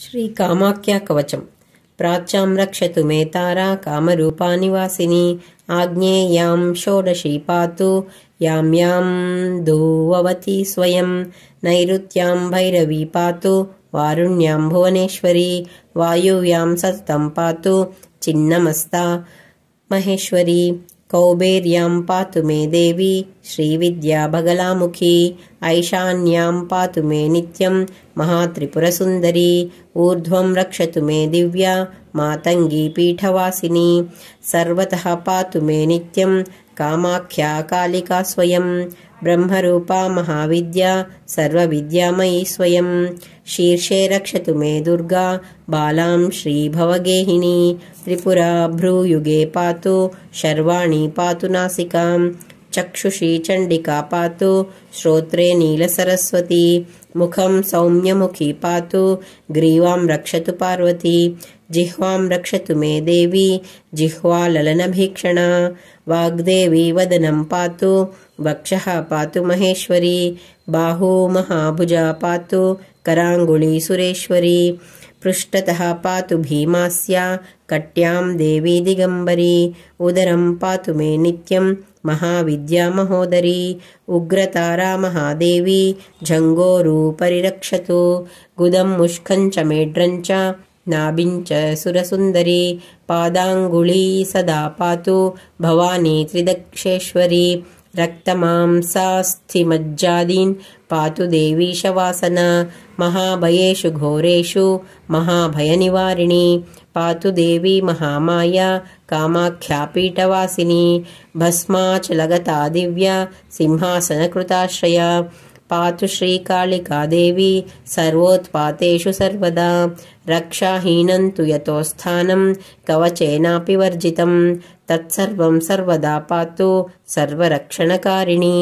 श्रीकामाख्याकवचम् प्राच्यां रक्षतु मेतारा कामरूपा निवासिनी आज्ञेयां षोडशी पातु यां यां दूववती स्वयं नैऋत्यां पातु वारुण्यां भुवनेश्वरी वायुव्यां सततं पातु चिन्नमस्ता महेश्वरी कौबेर्यां पातु मे देवी श्रीविद्याबगलामुखी ऐशान्यां पातु मे नित्यं महात्रिपुरसुन्दरी ऊर्ध्वं रक्षतु मे दिव्या मातङ्गीपीठवासिनी सर्वतः पातु मे नित्यं कामाख्या कालिका स्वयं ब्रह्मरूपा महाविद्या सर्वविद्यामयी स्वयं शीर्षे रक्षतु मे दुर्गा बालां श्रीभवगेहिणी त्रिपुरा भ्रूयुगे पातु शर्वाणी पातु नासिकां चक्षुषी चण्डिका पातु श्रोत्रे नीलसरस्वती मुखं सौम्यमुखी पातु ग्रीवां रक्षतु पार्वती जिह्वां रक्षतु मे देवी जिह्वा जिह्वालनभीक्षणा वाग्देवी वदनं पातु वक्षः पातु महेश्वरी महाभुजा पातु सुरेश्वरी पृष्ठतः पातु भीमास्या कट्यां देवी दिगम्बरी उदरं पातु मे नित्यं महाविद्यामहोदरी उग्रतारामहादेवी जङ्गोरुपरिरक्षतु गुदं मुष्कं च मेड्रं च नाभिञ्च सुरसुन्दरी पादाङ्गुळी सदा पातु भवानी त्रिदक्षेश्वरी रक्तमांसास्थिमज्जादीन् पातु देवीशवासना महाभयेषु घोरेषु महाभयनिवारिणी पातु देवी महामाया कामाख्यापीठवासिनी भस्माचलगता दिव्या सिंहासनकृताश्रया पातु श्रीकालिकादेवी सर्वोत्पातेषु सर्वदा रक्षाहीनं तु यतो स्थानं कवचेनापि वर्जितं तत्सर्वं सर्वदा पातु सर्वरक्षणकारिणी